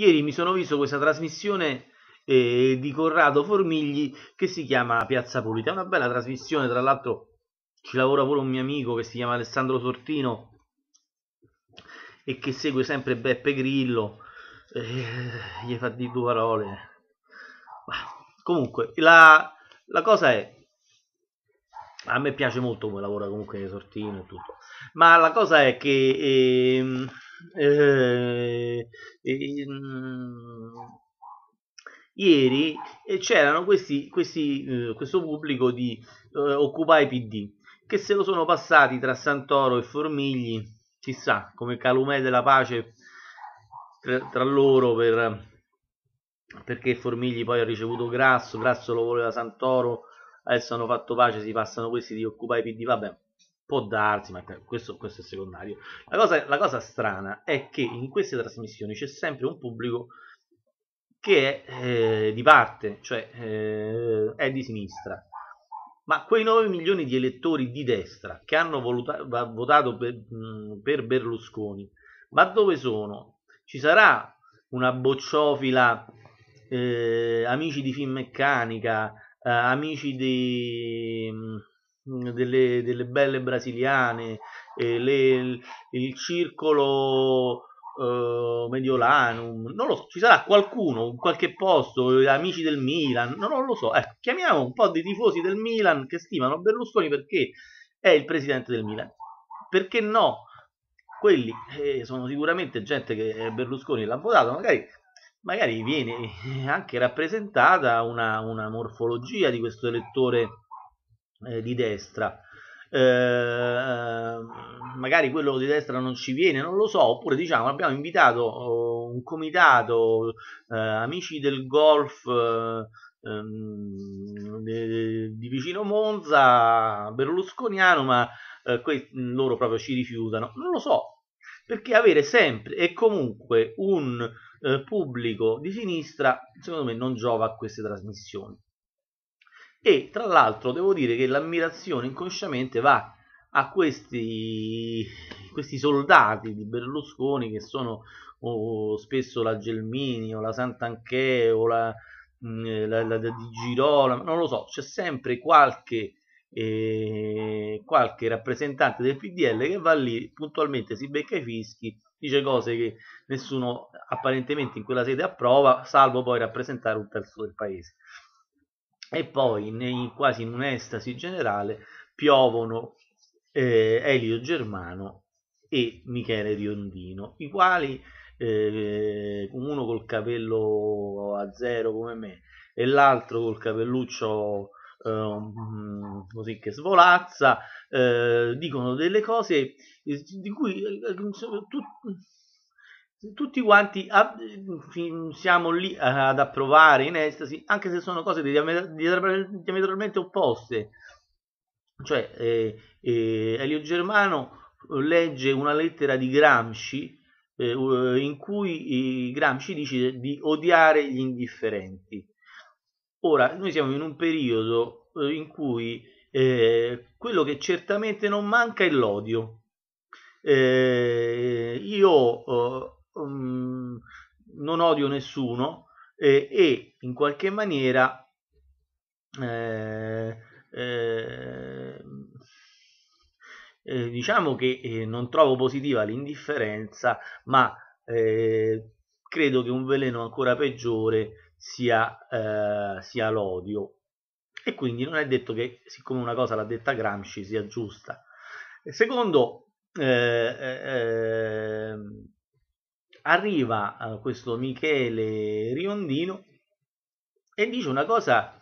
Ieri mi sono visto questa trasmissione eh, di Corrado Formigli che si chiama Piazza Pulita. È una bella trasmissione, tra l'altro ci lavora pure un mio amico che si chiama Alessandro Sortino e che segue sempre Beppe Grillo. Eh, gli fa di due parole. Comunque, la, la cosa è a me piace molto come lavora comunque Sortino e tutto ma la cosa è che ehm, eh, mm, ieri eh, c'erano questi, questi, eh, questo pubblico di eh, Occupy PD che se lo sono passati tra Santoro e Formigli, chissà, come calumè della pace tra, tra loro per, perché Formigli poi ha ricevuto Grasso, Grasso lo voleva Santoro, adesso hanno fatto pace, si passano questi di Occupy PD, vabbè può darsi, ma questo, questo è secondario. La cosa, la cosa, strana è che in queste trasmissioni c'è sempre un pubblico che è eh, di parte, cioè eh, è di sinistra. Ma quei 9 milioni di elettori di destra che hanno voluta, votato per, mm, per Berlusconi, ma dove sono? Ci sarà una bocciofila eh, amici di Finmeccanica, eh, amici di, mm, Mm, delle, delle belle brasiliane, eh, le, il circolo eh, Mediolanum, non lo so, ci sarà qualcuno in qualche posto, amici del Milan, no, non lo so, ecco, chiamiamo un po' dei tifosi del Milan che stimano Berlusconi perché è il presidente del Milan, perché no? Quelli eh, sono sicuramente gente che Berlusconi l'ha votato, magari magari viene anche rappresentata una, una, morfologia di questo elettore eh, di destra. Eh, magari quello di destra non ci viene, non lo so, oppure diciamo abbiamo invitato eh, un comitato, eh, amici del golf eh, ehm, di vicino Monza, berlusconiano, ma eh, questi, mm, loro proprio ci rifiutano, non lo so, perché avere sempre e comunque un eh, pubblico di sinistra, secondo me, non giova a queste trasmissioni. E tra l'altro devo dire che l'ammirazione inconsciamente va a questi, questi soldati di Berlusconi che sono o, o spesso la Gelmini o la Sant'Anchè o la, mh, mm, eh, la, la di Girolamo, non lo so, c'è sempre qualche, eh, qualche rappresentante del PDL che va lì puntualmente, si becca i fischi, dice cose che nessuno apparentemente in quella sede approva, salvo poi rappresentare un terzo del paese e poi nei, quasi in un'estasi generale piovono eh, Elio Germano e Michele Riondino, i quali eh, uno col capello a zero come me e l'altro col capelluccio eh, mm, così che svolazza, eh, dicono delle cose eh, di cui eh, tu, tutti quanti a, siamo lì eh, ad approvare in estasi, anche se sono cose diametralmente opposte. Cioè, eh, eh, Elio Germano eh, legge una lettera di Gramsci eh, eh in cui Gramsci dice di odiare gli indifferenti. Ora, noi siamo in un periodo in cui quello che certamente non manca è l'odio. io um, non odio nessuno eh, e in qualche maniera eh, eh, eh diciamo che eh, non trovo positiva l'indifferenza, ma credo che un veleno ancora peggiore sia, sia l'odio. E quindi non è detto che, siccome una cosa l'ha detta Gramsci, sia giusta. Secondo eh, eh, arriva eh, questo Michele Riondino e dice una cosa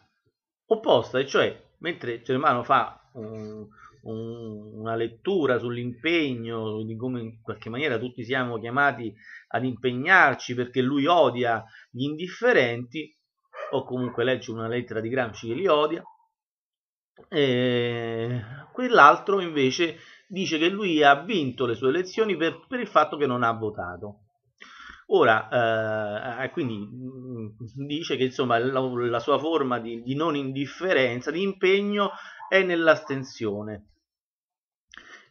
opposta, e cioè mentre Germano fa un, un, una lettura sull'impegno, di come in qualche maniera tutti siamo chiamati ad impegnarci perché lui odia gli indifferenti, o comunque legge una lettera di Gramsci che li odia, e quell'altro invece dice che lui ha vinto le sue elezioni per, per il fatto che non ha votato. Ora, eh, eh quindi mm, dice che insomma la, la sua forma di, di, non indifferenza, di impegno è nell'astensione.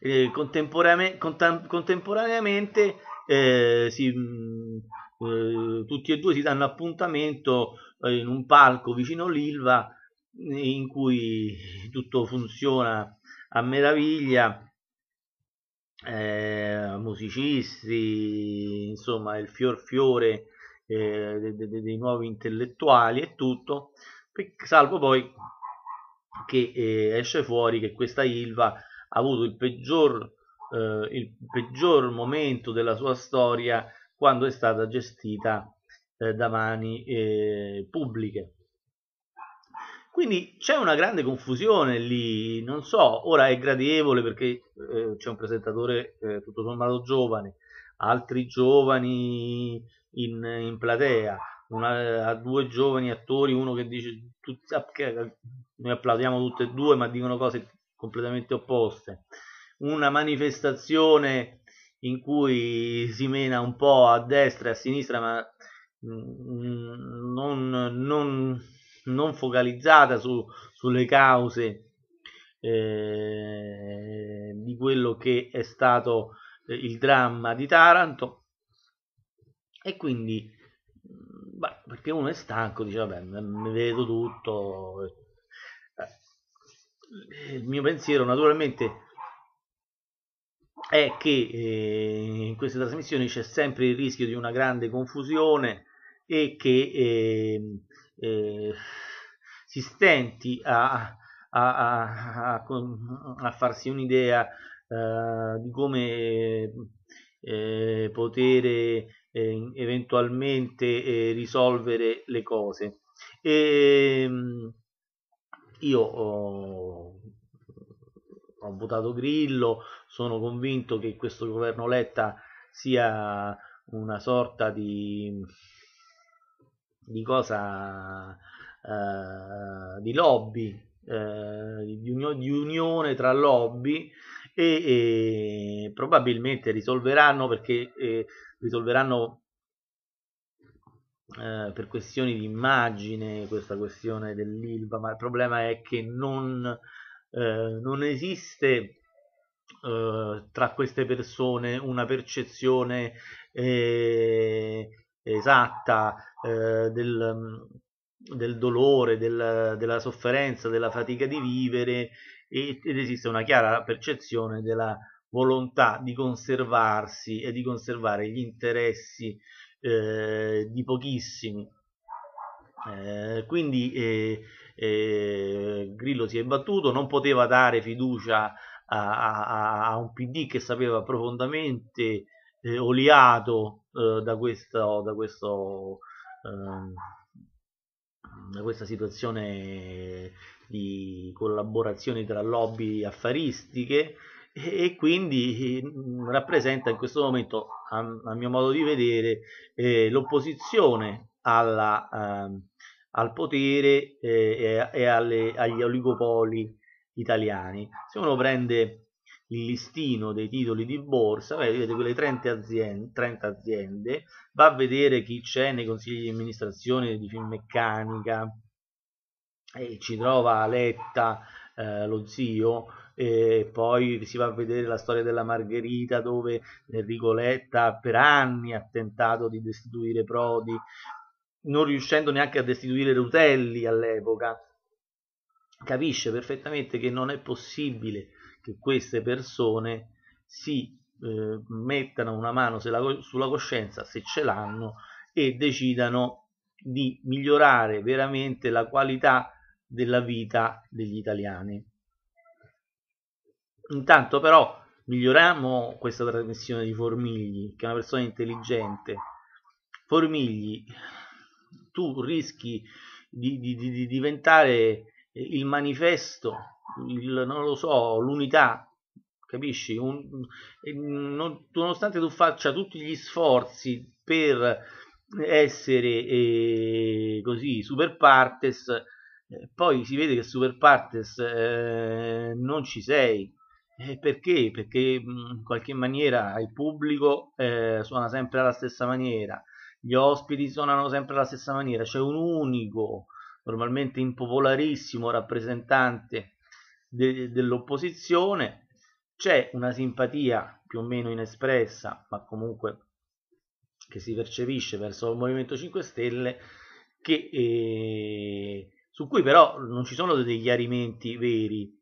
Eh, contemporane, contem, contemporaneamente eh, si, mm, eh, tutti e due si danno appuntamento eh, in un palco vicino all'Ilva in cui tutto funziona a meraviglia. Eh, musicisti, insomma il fior fiore eh, dei, dei, dei, nuovi intellettuali e tutto, salvo poi che eh, esce fuori che questa Ilva ha avuto il peggior, eh, il peggior momento della sua storia quando è stata gestita eh, da mani eh, pubbliche quindi c'è una grande confusione lì, non so, ora è gradevole perché eh, c'è un presentatore eh, tutto sommato giovane, altri giovani in, in platea, una, due giovani attori, uno che dice tutti, ah, noi applaudiamo tutte e due ma dicono cose completamente opposte, una manifestazione in cui si mena un po' a destra e a sinistra ma mh, mm, mm, non, non non focalizzata su, sulle cause eh, di quello che è stato eh, il dramma di Taranto e quindi mm, beh, perché uno è stanco dice vabbè mi vedo tutto eh. il mio pensiero naturalmente è che eh, in queste trasmissioni c'è sempre il rischio di una grande confusione e che ehm, eh, si stenti a, a, a, a farsi un'idea eh, di come eh, poter eventualmente risolvere le cose. E, ehm, io ho, ho, votato Grillo, sono convinto che questo governo Letta sia una sorta di di cosa eh, di lobby eh, di, unione, di, unione tra lobby e, e probabilmente risolveranno perché eh, risolveranno eh, per questioni di immagine questa questione dell'ILVA ma il problema è che non, eh, non esiste eh, tra queste persone una percezione esatta eh, del, mm, del, dolore, del, della sofferenza, della fatica di vivere ed esiste una chiara percezione della volontà di conservarsi e di conservare gli interessi eh, di pochissimi. Eh, quindi eh, eh Grillo si è battuto, non poteva dare fiducia a, a, a un PD che sapeva profondamente eh, oliato eh, da, questo, da, questo, ehm, da questa situazione di collaborazioni tra lobby affaristiche e quindi mm, rappresenta in questo momento, a, a mio modo di vedere, eh, l'opposizione eh, al potere eh, e, alle, agli oligopoli italiani. Se uno prende il listino dei titoli di borsa, vedete quelle 30 aziende, 30 aziende va a vedere chi c'è nei consigli di amministrazione di Finmeccanica e ci trova Letta, eh, lo zio, e poi si va a vedere la storia della Margherita dove Enrico Letta per anni ha tentato di destituire Prodi, non riuscendo neanche a destituire Rutelli all'epoca. Capisce perfettamente che non è possibile che queste persone si eh, mettano una mano la, sulla coscienza, se ce l'hanno, e decidano di migliorare veramente la qualità della vita degli italiani. Intanto però miglioriamo questa trasmissione di Formigli, che è una persona intelligente. Formigli, tu rischi di, di, di diventare il manifesto il, non lo so, l'unità, capisci? Un, non, nonostante tu faccia tutti gli sforzi per essere eh, così super partes, eh, poi si vede che super partes eh, non ci sei. Eh, perché? Perché mm, in qualche maniera il pubblico eh, suona sempre alla stessa maniera, gli ospiti suonano sempre alla stessa maniera, c'è un unico, normalmente impopolarissimo rappresentante de- dell'opposizione, c'è una simpatia più o meno inespressa, ma comunque che si percepisce verso il Movimento 5 Stelle, che, eh, su cui però non ci sono dei chiarimenti veri.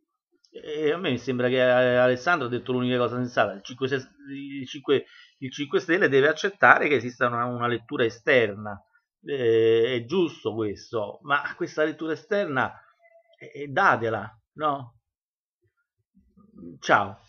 E eh, a me sembra che Alessandro ha detto l'unica cosa sensata, il 5, il 5, il 5 Stelle deve accettare che esista una, una lettura esterna, eh, è giusto questo, ma questa lettura esterna eh, datela, no? Ciao.